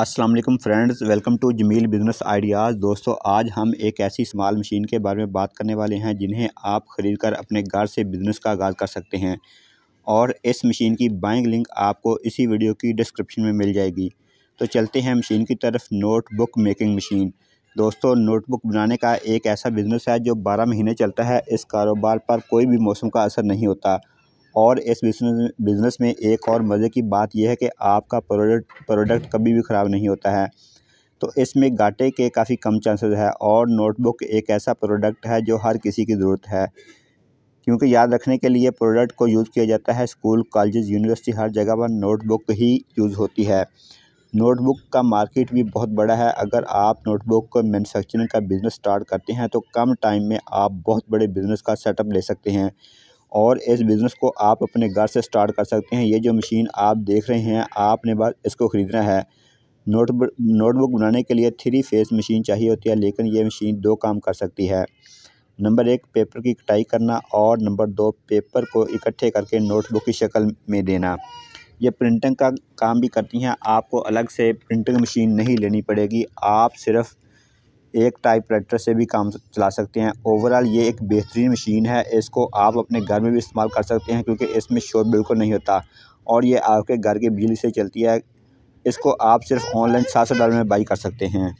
Aslam friends welcome to Jamil business ideas दोस्तों आज हम एक ऐसी स्माल मशीन के बारे में बात करने वाले हैं जिन्हें आप ख़रीद कर अपने घर से बिज़नेस का आगाज़ कर सकते हैं और इस मशीन की बाइंग लिंक आपको इसी वीडियो की डिस्क्रिप्शन में मिल जाएगी तो चलते हैं मशीन की तरफ नोटबुक मेकिंग मशीन दोस्तों नोटबुक बनाने का एक ऐसा बिज़नेस है जो बारह महीने चलता है इस कारोबार पर कोई भी मौसम का असर नहीं होता और इस बिजनेस बिज़नेस में एक और मज़े की बात यह है कि आपका प्रोडक्ट प्रोडक्ट कभी भी ख़राब नहीं होता है तो इसमें घाटे के काफ़ी कम चांसेस है और नोटबुक एक ऐसा प्रोडक्ट है जो हर किसी की ज़रूरत है क्योंकि याद रखने के लिए प्रोडक्ट को यूज़ किया जाता है स्कूल कॉलेज यूनिवर्सिटी हर जगह पर नोटबुक ही यूज़ होती है नोटबुक का मार्केट भी बहुत बड़ा है अगर आप नोटबुक को का बिज़नेस स्टार्ट करते हैं तो कम टाइम में आप बहुत बड़े बिज़नेस का सेटअप ले सकते हैं और इस बिज़नेस को आप अपने घर से स्टार्ट कर सकते हैं ये जो मशीन आप देख रहे हैं आपने बस इसको ख़रीदना है नोटबुक नोटबुक बनाने के लिए थ्री फेस मशीन चाहिए होती है लेकिन ये मशीन दो काम कर सकती है नंबर एक पेपर की कटाई करना और नंबर दो पेपर को इकट्ठे करके नोटबुक की शक्ल में देना ये प्रिंटिंग का काम भी करती हैं आपको अलग से प्रिंटिंग मशीन नहीं लेनी पड़ेगी आप सिर्फ़ एक टाइपराइटर से भी काम चला सकते हैं ओवरऑल ये एक बेहतरीन मशीन है इसको आप अपने घर में भी इस्तेमाल कर सकते हैं क्योंकि इसमें शोर बिल्कुल नहीं होता और ये आपके घर के बिजली से चलती है इसको आप सिर्फ ऑनलाइन सात सौ डॉलर में बाई कर सकते हैं